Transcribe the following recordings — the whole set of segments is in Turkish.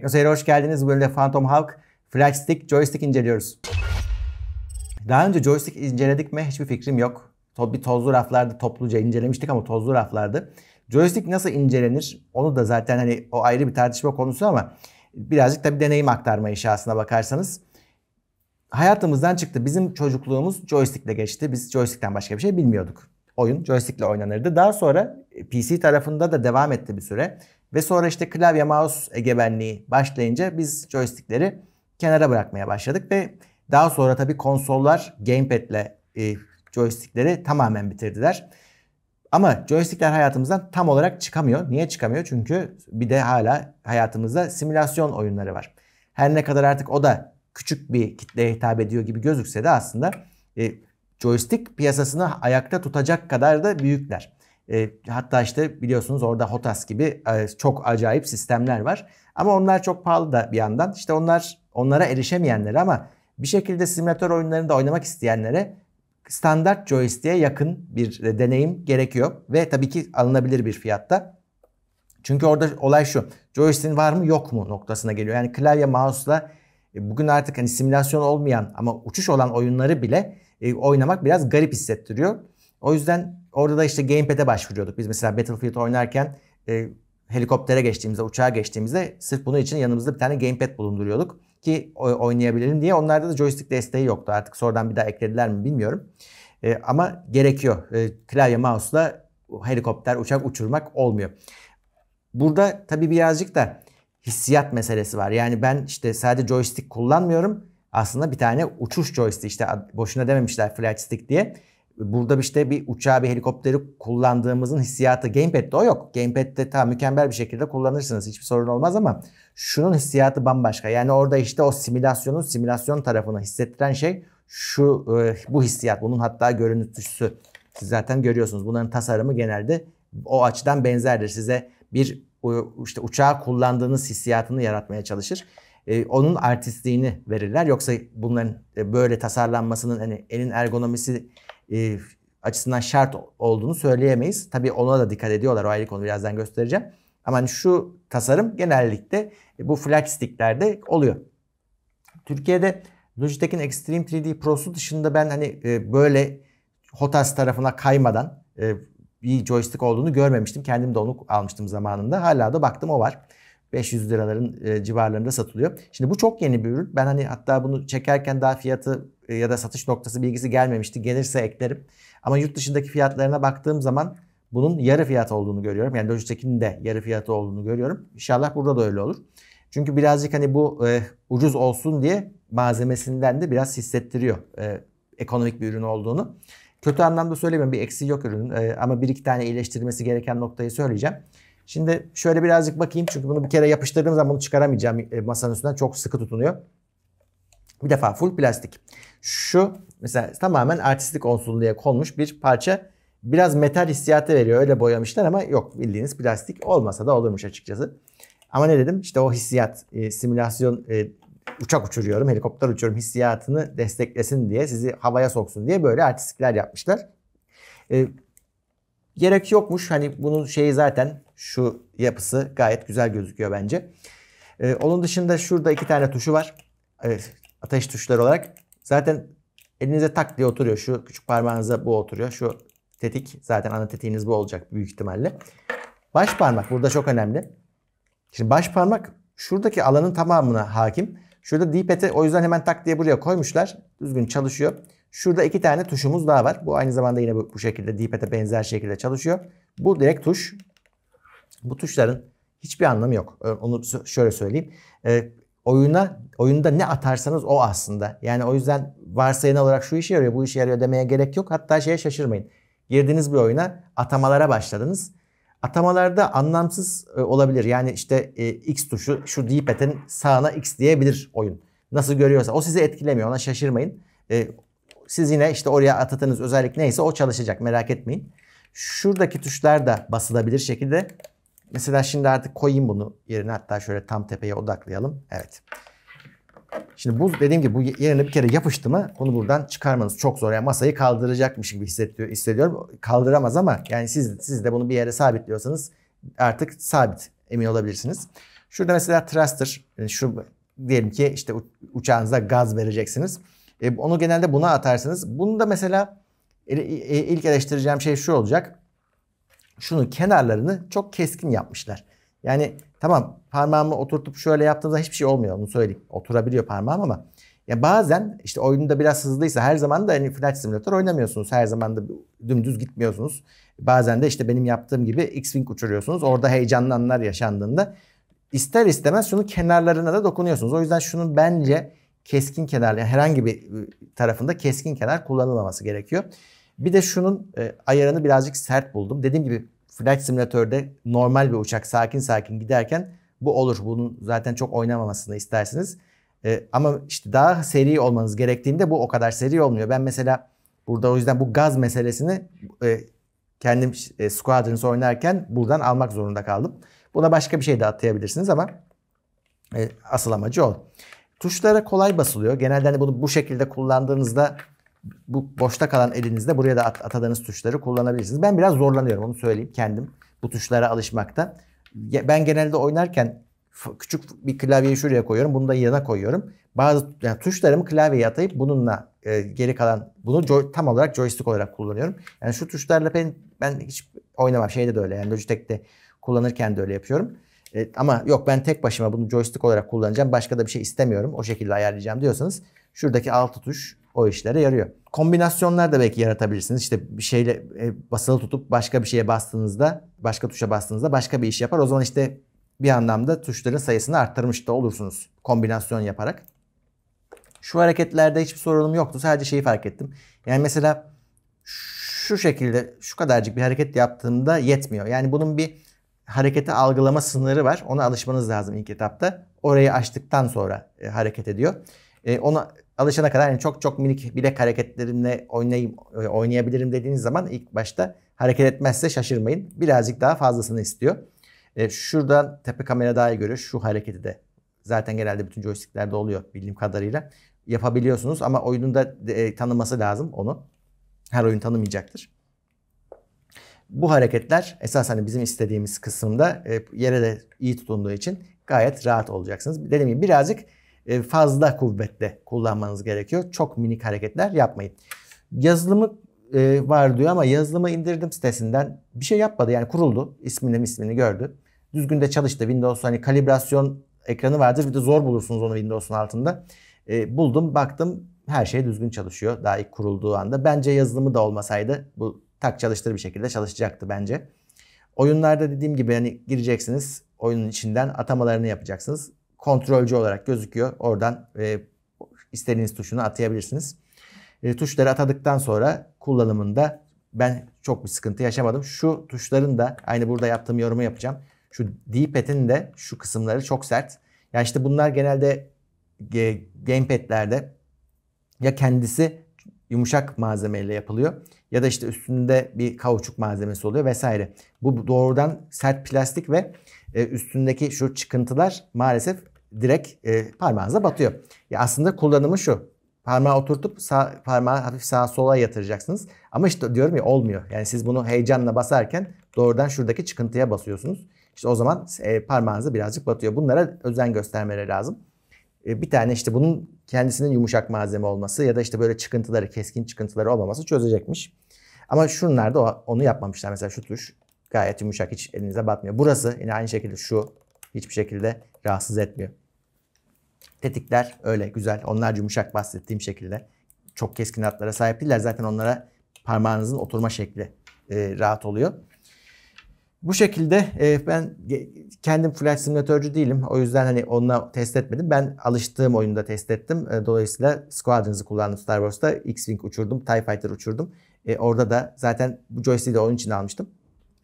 Tekno hoş geldiniz. Bu bölümde Phantom Hulk, Flash Stick, Joystick inceliyoruz. Daha önce joystick inceledik mi hiçbir fikrim yok. Bir tozlu raflarda topluca incelemiştik ama tozlu raflardı. Joystick nasıl incelenir? Onu da zaten hani o ayrı bir tartışma konusu ama birazcık da bir deneyim aktarma inşasına bakarsanız. Hayatımızdan çıktı. Bizim çocukluğumuz joystickle geçti. Biz joystickten başka bir şey bilmiyorduk. Oyun joystickle oynanırdı. Daha sonra PC tarafında da devam etti bir süre. Ve sonra işte klavye mouse egemenliği başlayınca biz joystickleri kenara bırakmaya başladık ve daha sonra tabii konsollar gamepad'le e, joystickleri tamamen bitirdiler. Ama joystickler hayatımızdan tam olarak çıkamıyor. Niye çıkamıyor? Çünkü bir de hala hayatımızda simülasyon oyunları var. Her ne kadar artık o da küçük bir kitleye hitap ediyor gibi gözükse de aslında e, joystick piyasasını ayakta tutacak kadar da büyükler. E, hatta işte biliyorsunuz orada HOTAS gibi e, çok acayip sistemler var. Ama onlar çok pahalı da bir yandan. İşte onlar onlara erişemeyenlere ama bir şekilde simülatör oyunlarında oynamak isteyenlere standart joystick'e yakın bir e, deneyim gerekiyor. Ve tabii ki alınabilir bir fiyatta. Çünkü orada olay şu. Joystick'in var mı yok mu noktasına geliyor. Yani klavye mouse'la bugün artık hani simülasyon olmayan ama uçuş olan oyunları bile oynamak biraz garip hissettiriyor. O yüzden orada da işte gamepad'e başvuruyorduk. Biz mesela Battlefield oynarken e, helikoptere geçtiğimizde, uçağa geçtiğimizde sırf bunun için yanımızda bir tane gamepad bulunduruyorduk ki oynayabilirim diye. Onlarda da joystick desteği yoktu. Artık sonradan bir daha eklediler mi bilmiyorum. E, ama gerekiyor. E, klavye mouse'la helikopter, uçak uçurmak olmuyor. Burada tabii birazcık da hissiyat meselesi var. Yani ben işte sadece joystick kullanmıyorum. Aslında bir tane uçuş joystick işte boşuna dememişler flight stick diye Burada işte bir uçağı, bir helikopteri kullandığımızın hissiyatı Gamepad'de o yok. Gamepad'de tam mükemmel bir şekilde kullanırsınız. Hiçbir sorun olmaz ama şunun hissiyatı bambaşka. Yani orada işte o simülasyonun simülasyon tarafını hissettiren şey şu e, bu hissiyat. Bunun hatta görüntüsü. Siz zaten görüyorsunuz. Bunların tasarımı genelde o açıdan benzerdir. Size bir işte uçağı kullandığınız hissiyatını yaratmaya çalışır. Ee, onun artistliğini verirler. Yoksa bunların e, böyle tasarlanmasının hani elin ergonomisi e, açısından şart olduğunu söyleyemeyiz. Tabii ona da dikkat ediyorlar. O ayrı konu birazdan göstereceğim. Ama hani şu tasarım genellikle bu flat sticklerde oluyor. Türkiye'de Logitech'in Extreme 3D Pro'su dışında ben hani e, böyle HOTAS tarafına kaymadan e, bir joystick olduğunu görmemiştim. Kendim de onu almıştım zamanında. Hala da baktım o var. 500 liraların e, civarlarında satılıyor. Şimdi bu çok yeni bir ürün. Ben hani hatta bunu çekerken daha fiyatı e, ya da satış noktası bilgisi gelmemişti. Gelirse eklerim. Ama yurt dışındaki fiyatlarına baktığım zaman bunun yarı fiyat olduğunu görüyorum. Yani Logitech'in de yarı fiyatı olduğunu görüyorum. İnşallah burada da öyle olur. Çünkü birazcık hani bu e, ucuz olsun diye malzemesinden de biraz hissettiriyor e, ekonomik bir ürün olduğunu. Kötü anlamda söylemiyorum bir eksiği yok ürünün e, ama bir iki tane iyileştirmesi gereken noktayı söyleyeceğim. Şimdi şöyle birazcık bakayım çünkü bunu bir kere yapıştırdığım zaman bunu çıkaramayacağım e, masanın üstünden çok sıkı tutunuyor. Bir defa full plastik. Şu mesela tamamen artistik olsun diye konmuş bir parça. Biraz metal hissiyatı veriyor. Öyle boyamışlar ama yok bildiğiniz plastik olmasa da olurmuş açıkçası. Ama ne dedim? İşte o hissiyat, e, simülasyon e, uçak uçuruyorum, helikopter uçuyorum hissiyatını desteklesin diye, sizi havaya soksun diye böyle artistikler yapmışlar. E, gerek yokmuş. Hani bunun şeyi zaten şu yapısı gayet güzel gözüküyor bence. Ee, onun dışında şurada iki tane tuşu var. Evet, ateş tuşları olarak. Zaten elinize tak diye oturuyor. Şu küçük parmağınıza bu oturuyor. Şu tetik zaten ana tetiğiniz bu olacak büyük ihtimalle. Baş parmak burada çok önemli. Şimdi baş parmak şuradaki alanın tamamına hakim. Şurada D-pad'i e o yüzden hemen tak diye buraya koymuşlar. Düzgün çalışıyor. Şurada iki tane tuşumuz daha var. Bu aynı zamanda yine bu, şekilde D-pad'e benzer şekilde çalışıyor. Bu direkt tuş. Bu tuşların hiçbir anlamı yok. Onu şöyle söyleyeyim. E, oyuna oyunda ne atarsanız o aslında. Yani o yüzden varsayan olarak şu işe yarıyor, bu işe yarıyor demeye gerek yok. Hatta şeye şaşırmayın. Girdiğiniz bir oyuna atamalara başladınız. Atamalarda anlamsız e, olabilir. Yani işte e, X tuşu şu D-pad'in sağına X diyebilir oyun. Nasıl görüyorsa. O sizi etkilemiyor. Ona şaşırmayın. E, siz yine işte oraya atadığınız özellik neyse o çalışacak merak etmeyin. Şuradaki tuşlar da basılabilir şekilde. Mesela şimdi artık koyayım bunu yerine hatta şöyle tam tepeye odaklayalım. Evet. Şimdi bu dediğim gibi bu yerine bir kere yapıştı mı Bunu buradan çıkarmanız çok zor. Yani masayı kaldıracakmış gibi hissediyor, hissediyorum. Kaldıramaz ama yani siz, siz de bunu bir yere sabitliyorsanız artık sabit emin olabilirsiniz. Şurada mesela thruster, yani şu diyelim ki işte uçağınıza gaz vereceksiniz. E, onu genelde buna atarsınız. Bunu da mesela e, e, ilk eleştireceğim şey şu olacak. Şunu kenarlarını çok keskin yapmışlar. Yani tamam parmağımı oturtup şöyle yaptığımda hiçbir şey olmuyor onu söyleyeyim. Oturabiliyor parmağım ama ya bazen işte oyunda biraz hızlıysa her zaman da hani Flight Simulator oynamıyorsunuz. Her zaman da dümdüz gitmiyorsunuz. Bazen de işte benim yaptığım gibi X-Wing uçuruyorsunuz. Orada heyecanlanlar yaşandığında ister istemez şunun kenarlarına da dokunuyorsunuz. O yüzden şunun bence keskin kenar yani herhangi bir ıı, tarafında keskin kenar kullanılmaması gerekiyor. Bir de şunun e, ayarını birazcık sert buldum. Dediğim gibi Flight Simulator'da normal bir uçak sakin sakin giderken bu olur. Bunun zaten çok oynamamasını istersiniz. E, ama işte daha seri olmanız gerektiğinde bu o kadar seri olmuyor. Ben mesela burada o yüzden bu gaz meselesini e, kendim e, Squadrons oynarken buradan almak zorunda kaldım. Buna başka bir şey de atlayabilirsiniz ama e, asıl amacı o. Tuşlara kolay basılıyor. Genelde hani bunu bu şekilde kullandığınızda bu boşta kalan elinizde buraya da atadığınız tuşları kullanabilirsiniz. Ben biraz zorlanıyorum onu söyleyeyim kendim bu tuşlara alışmakta. Ben genelde oynarken küçük bir klavyeyi şuraya koyuyorum. Bunu da yana koyuyorum. Bazı yani tuşlarımı klavyeye atayıp bununla e, geri kalan bunu joy, tam olarak joystick olarak kullanıyorum. Yani şu tuşlarla ben, ben hiç oynamam. Şeyde de öyle yani Logitech'te kullanırken de öyle yapıyorum. E, ama yok ben tek başıma bunu joystick olarak kullanacağım. Başka da bir şey istemiyorum. O şekilde ayarlayacağım diyorsanız şuradaki altı tuş o işlere yarıyor. Kombinasyonlar da belki yaratabilirsiniz. İşte bir şeyle e, basılı tutup başka bir şeye bastığınızda, başka tuşa bastığınızda başka bir iş yapar. O zaman işte bir anlamda tuşların sayısını arttırmış da olursunuz kombinasyon yaparak. Şu hareketlerde hiçbir sorunum yoktu. Sadece şeyi fark ettim. Yani mesela şu şekilde şu kadarcık bir hareket yaptığımda yetmiyor. Yani bunun bir harekete algılama sınırı var. Ona alışmanız lazım ilk etapta. Orayı açtıktan sonra e, hareket ediyor. E, ona alışana kadar yani çok çok minik bilek hareketlerimle oynayayım, e, oynayabilirim dediğiniz zaman ilk başta hareket etmezse şaşırmayın. Birazcık daha fazlasını istiyor. E, şuradan tepe kamera daha iyi görüyor. Şu hareketi de zaten genelde bütün joysticklerde oluyor bildiğim kadarıyla. Yapabiliyorsunuz ama oyunun da e, tanıması lazım onu. Her oyun tanımayacaktır bu hareketler esas hani bizim istediğimiz kısımda e, yere de iyi tutunduğu için gayet rahat olacaksınız. Dediğim gibi birazcık e, fazla kuvvette kullanmanız gerekiyor. Çok minik hareketler yapmayın. Yazılımı e, var diyor ama yazılımı indirdim sitesinden. Bir şey yapmadı yani kuruldu. İsmini ismini gördü. Düzgün de çalıştı. Windows hani kalibrasyon ekranı vardır. Bir de zor bulursunuz onu Windows'un altında. E, buldum baktım her şey düzgün çalışıyor daha ilk kurulduğu anda. Bence yazılımı da olmasaydı bu tak çalıştır bir şekilde çalışacaktı bence. Oyunlarda dediğim gibi hani gireceksiniz oyunun içinden atamalarını yapacaksınız. Kontrolcü olarak gözüküyor. Oradan e, istediğiniz tuşunu atayabilirsiniz. E, tuşları atadıktan sonra kullanımında ben çok bir sıkıntı yaşamadım. Şu tuşların da aynı burada yaptığım yorumu yapacağım. Şu D-pad'in de şu kısımları çok sert. Ya yani işte bunlar genelde e, gamepad'lerde ya kendisi yumuşak malzemeyle yapılıyor ya da işte üstünde bir kauçuk malzemesi oluyor vesaire. Bu doğrudan sert plastik ve e, üstündeki şu çıkıntılar maalesef direkt e, parmağınıza batıyor. Ya aslında kullanımı şu. Parmağı oturtup sağ, parmağı hafif sağa sola yatıracaksınız. Ama işte diyorum ya olmuyor. Yani siz bunu heyecanla basarken doğrudan şuradaki çıkıntıya basıyorsunuz. İşte o zaman e, parmağınızı birazcık batıyor. Bunlara özen göstermeleri lazım. E, bir tane işte bunun kendisinin yumuşak malzeme olması ya da işte böyle çıkıntıları, keskin çıkıntıları olmaması çözecekmiş. Ama şunlarda onu yapmamışlar. Mesela şu tuş gayet yumuşak hiç elinize batmıyor. Burası yine aynı şekilde şu hiçbir şekilde rahatsız etmiyor. Tetikler öyle güzel. Onlar yumuşak bahsettiğim şekilde. Çok keskin hatlara sahip değiller. Zaten onlara parmağınızın oturma şekli e, rahat oluyor. Bu şekilde e, ben kendim Flash simülatörcü değilim. O yüzden hani onunla test etmedim. Ben alıştığım oyunda test ettim. E, dolayısıyla Squadrons'ı kullandım Star Wars'ta. X-Wing uçurdum, TIE Fighter uçurdum. E, orada da zaten bu joystick'i de onun için almıştım.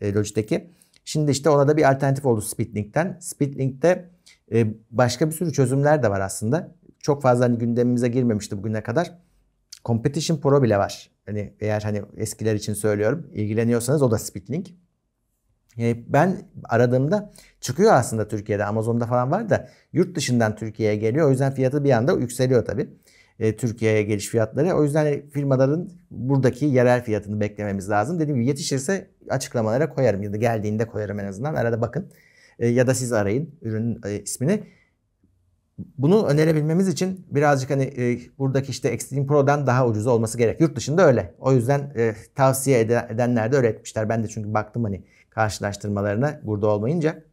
E, Logitech'i. Şimdi işte ona da bir alternatif oldu Speedlink'ten. Speedlink'te e, başka bir sürü çözümler de var aslında. Çok fazla hani gündemimize girmemişti bugüne kadar. Competition Pro bile var. Hani eğer hani eskiler için söylüyorum ilgileniyorsanız o da Speedlink. Yani ee, ben aradığımda çıkıyor aslında Türkiye'de. Amazon'da falan var da yurt dışından Türkiye'ye geliyor. O yüzden fiyatı bir anda yükseliyor tabii. E, Türkiye'ye geliş fiyatları. O yüzden firmaların buradaki yerel fiyatını beklememiz lazım. Dediğim gibi yetişirse açıklamalara koyarım ya da geldiğinde koyarım en azından. Arada bakın e, ya da siz arayın ürünün e, ismini. Bunu önerebilmemiz için birazcık hani e, buradaki işte Extreme Pro'dan daha ucuz olması gerek. Yurt dışında öyle. O yüzden e, tavsiye edenler de öyle etmişler. Ben de çünkü baktım hani karşılaştırmalarına burada olmayınca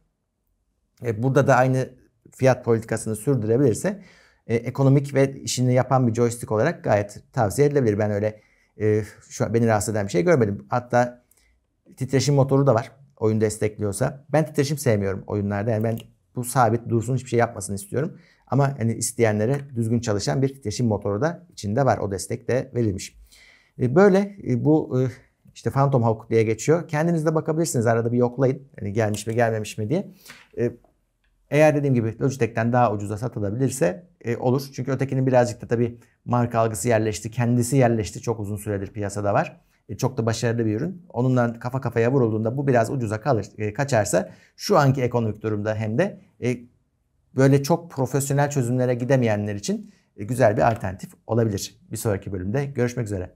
e, burada da aynı fiyat politikasını sürdürebilirse e, ekonomik ve işini yapan bir joystick olarak gayet tavsiye edilebilir. Ben öyle e, şu an beni rahatsız eden bir şey görmedim. Hatta titreşim motoru da var oyun destekliyorsa. Ben titreşim sevmiyorum oyunlarda. Yani ben bu sabit dursun hiçbir şey yapmasını istiyorum. Ama hani isteyenlere düzgün çalışan bir titreşim motoru da içinde var. O destek de verilmiş. E, böyle e, bu e, işte Phantom Hawk diye geçiyor. Kendiniz de bakabilirsiniz arada bir yoklayın. Hani gelmiş mi gelmemiş mi diye. E, eğer dediğim gibi Logitech'ten daha ucuza satılabilirse e, olur. Çünkü ötekinin birazcık da tabii marka algısı yerleşti. Kendisi yerleşti. Çok uzun süredir piyasada var. E, çok da başarılı bir ürün. Onunla kafa kafaya vurulduğunda bu biraz ucuza kalır, e, kaçarsa şu anki ekonomik durumda hem de e, böyle çok profesyonel çözümlere gidemeyenler için e, güzel bir alternatif olabilir. Bir sonraki bölümde görüşmek üzere.